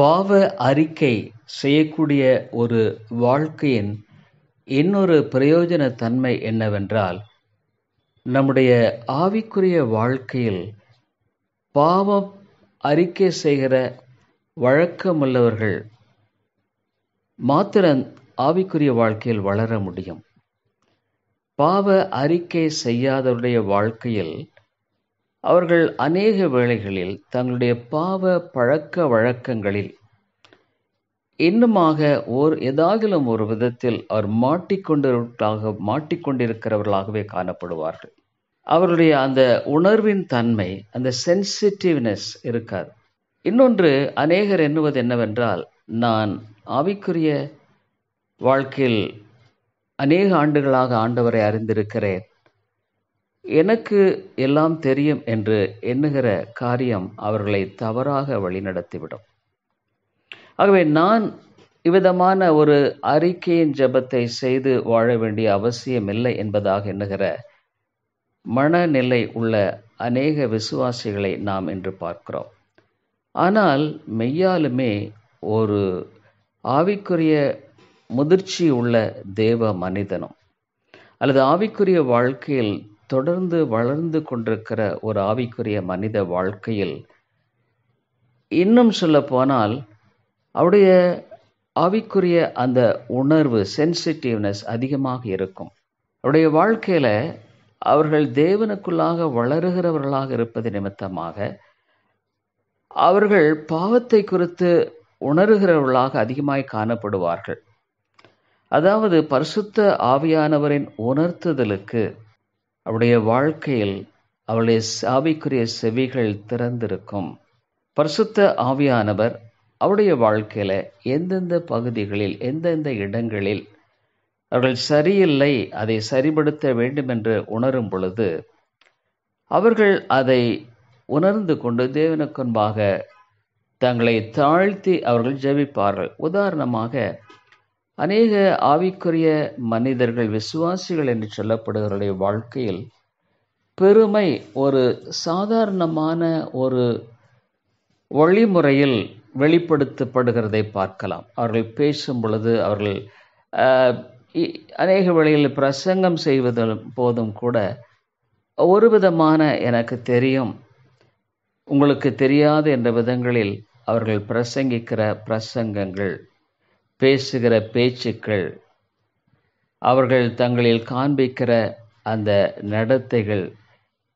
பாவ அறிக்கை செய்யக்கூடிய ஒரு வாழ்க்கையின் இன்னொரு பிரயோஜன தன்மை என்னவென்றால் நம்முடைய ஆவிக்குரிய வாழ்க்கையில் பாவம் அறிக்கை செய்கிற வழக்கமுள்ளவர்கள் மாத்திரன் ஆவிக்குரிய வாழ்க்கையில் வளர முடியும் பாவ அறிக்கை செய்யாதவருடைய வாழ்க்கையில் அவர்கள் அநேக வேளைகளில் தங்களுடைய பாவ பழக்க வழக்கங்களில் இன்னுமாக ஓர் ஏதாகிலும் ஒரு விதத்தில் அவர் மாட்டிக்கொண்டிருக்க மாட்டிக்கொண்டிருக்கிறவர்களாகவே காணப்படுவார்கள் அவருடைய அந்த உணர்வின் தன்மை அந்த சென்சிட்டிவ்னஸ் இருக்காது இன்னொன்று அநேகர் எண்ணுவது என்னவென்றால் நான் ஆவிக்குரிய வாழ்க்கையில் அநேக ஆண்டுகளாக ஆண்டவரை அறிந்திருக்கிறேன் எனக்கு எல்லாம் தெரியும் என்று எண்ணுகிற காரியம் அவர்களை தவறாக வழிநடத்திவிடும் ஆகவே நான் இவ்விதமான ஒரு அறிக்கையின் ஜபத்தை செய்து வாழ வேண்டிய அவசியம் இல்லை என்பதாக எண்ணுகிற மனநிலை உள்ள அநேக விசுவாசிகளை நாம் இன்று பார்க்கிறோம் ஆனால் மெய்யாலுமே ஒரு ஆவிக்குரிய முதிர்ச்சி உள்ள தேவ மனிதனும் அல்லது ஆவிக்குரிய வாழ்க்கையில் தொடர்ந்து வளர்ந்து கொண்டிருக்கிற ஒரு ஆவிக்குரிய மனித வாழ்க்கையில் இன்னும் சொல்ல போனால் அவருடைய ஆவிக்குரிய அந்த உணர்வு சென்சிட்டிவ்னஸ் அதிகமாக இருக்கும் அவருடைய வாழ்க்கையில் அவர்கள் தேவனுக்குள்ளாக வளருகிறவர்களாக இருப்பது நிமித்தமாக அவர்கள் பாவத்தை குறித்து உணர்கிறவர்களாக அதிகமாய் காணப்படுவார்கள் அதாவது பரிசுத்த ஆவியானவரின் உணர்த்துதலுக்கு அவருடைய வாழ்க்கையில் அவளுடைய சாவிக்குரிய செவிகள் திறந்திருக்கும் பரிசுத்த ஆவியானவர் அவருடைய வாழ்க்கையில் எந்தெந்த பகுதிகளில் எந்தெந்த இடங்களில் அவர்கள் சரியில்லை அதை சரிபடுத்த வேண்டும் என்று உணரும் பொழுது அவர்கள் அதை உணர்ந்து கொண்டு தேவனுக்குன்பாக தங்களை தாழ்த்தி அவர்கள் ஜெபிப்பார்கள் உதாரணமாக அநேக ஆவிக்குரிய மனிதர்கள் விசுவாசிகள் என்று சொல்லப்படுகிறவருடைய வாழ்க்கையில் பெருமை ஒரு சாதாரணமான ஒரு வழிமுறையில் வெளிப்படுத்தப்படுகிறதை பார்க்கலாம் அவர்கள் பேசும் பொழுது அவர்கள் அநேக வழியில் பிரசங்கம் செய்வதும் போதும் கூட ஒரு விதமான எனக்கு தெரியும் உங்களுக்கு தெரியாது என்ற விதங்களில் அவர்கள் பிரசங்கிக்கிற பிரசங்கங்கள் பேசுகிற பேச்சுக்கள் அவர்கள் தங்களில் காண்பிக்கிற அந்த நடத்தைகள்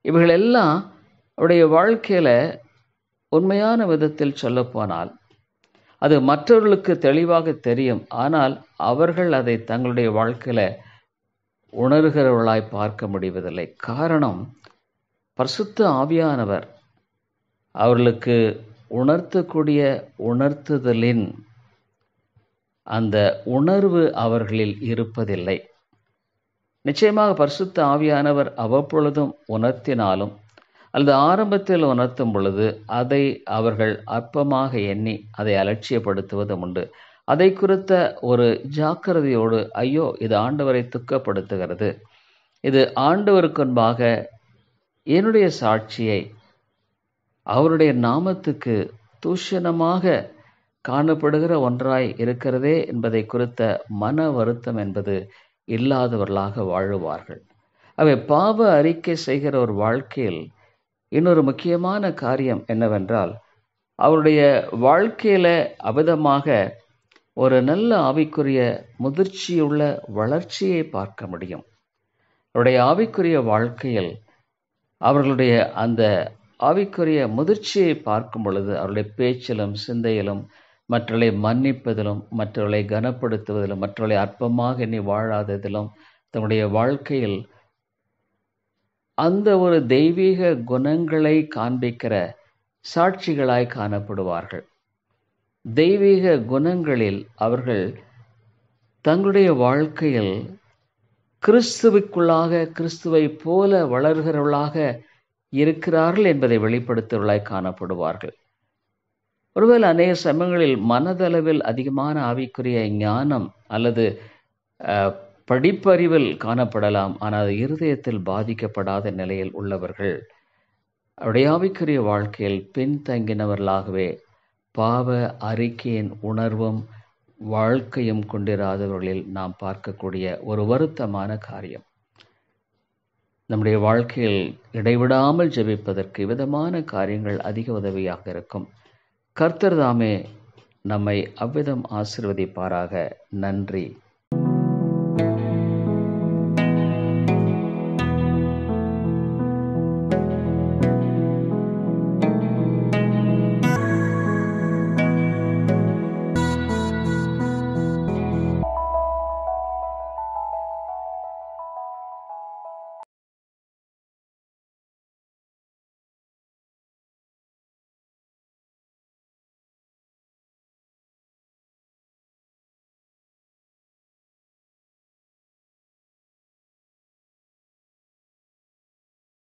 இவைகளெல்லாம் அவருடைய வாழ்க்கையில் உண்மையான விதத்தில் சொல்லப்போனால் அது மற்றவர்களுக்கு தெளிவாக தெரியும் ஆனால் அவர்கள் அதை தங்களுடைய வாழ்க்கையில் உணர்கிறவர்களாய் பார்க்க முடிவதில்லை காரணம் பரிசுத்த ஆவியானவர் அவர்களுக்கு உணர்த்தக்கூடிய உணர்த்துதலின் அந்த உணர்வு அவர்களில் இருப்பதில்லை நிச்சயமாக பரிசுத்த ஆவியானவர் அவ்வப்பொழுதும் உணர்த்தினாலும் அல்லது ஆரம்பத்தில் உணர்த்தும் பொழுது அதை அவர்கள் அற்பமாக எண்ணி அதை அலட்சியப்படுத்துவதும் உண்டு அதை குறித்த ஒரு ஜாக்கிரதையோடு ஐயோ இது ஆண்டவரை துக்கப்படுத்துகிறது இது ஆண்டவருக்குன்பாக என்னுடைய சாட்சியை அவருடைய நாமத்துக்கு தூஷணமாக காணப்படுகிற ஒன்றாய் இருக்கிறதே என்பதை குறித்த மன வருத்தம் என்பது இல்லாதவர்களாக வாழுவார்கள் அவை பாவ அறிக்கை செய்கிற ஒரு வாழ்க்கையில் இன்னொரு முக்கியமான காரியம் என்னவென்றால் அவருடைய வாழ்க்கையில அவிதமாக ஒரு நல்ல ஆவிக்குரிய முதிர்ச்சியுள்ள வளர்ச்சியை பார்க்க முடியும் அவருடைய ஆவிக்குரிய வாழ்க்கையில் அவர்களுடைய அந்த ஆவிக்குரிய முதிர்ச்சியை பார்க்கும் பொழுது அவருடைய பேச்சிலும் சிந்தையிலும் மற்றவர்களை மன்னிப்பதிலும் மற்றவர்களை கனப்படுத்துவதிலும் மற்றவர்களை அற்பமாக எண்ணி வாழாததிலும் தன்னுடைய வாழ்க்கையில் அந்த ஒரு தெய்வீக குணங்களை காண்பிக்கிற சாட்சிகளாய் காணப்படுவார்கள் தெய்வீக குணங்களில் அவர்கள் தங்களுடைய வாழ்க்கையில் கிறிஸ்துவுக்குள்ளாக கிறிஸ்துவை போல வளர்கிறவர்களாக இருக்கிறார்கள் என்பதை வெளிப்படுத்துவர்களாய் காணப்படுவார்கள் ஒருவேளை அநேக சமயங்களில் மனதளவில் அதிகமான ஆவிக்குரிய ஞானம் அல்லது படிப்பறிவில் காணப்படலாம் ஆனால் இருதயத்தில் பாதிக்கப்படாத நிலையில் உள்ளவர்கள் அவருடைய ஆவிக்குரிய வாழ்க்கையில் பின்தங்கினவர்களாகவே பாவ அறிக்கையின் உணர்வும் வாழ்க்கையும் கொண்டிராதவர்களில் நாம் பார்க்கக்கூடிய ஒரு வருத்தமான காரியம் நம்முடைய வாழ்க்கையில் இடைவிடாமல் ஜெபிப்பதற்கு விதமான காரியங்கள் அதிக உதவியாக இருக்கும் கர்த்தர் தாமே நம்மை அவ்விதம் ஆசிர்வதிப்பாராக நன்றி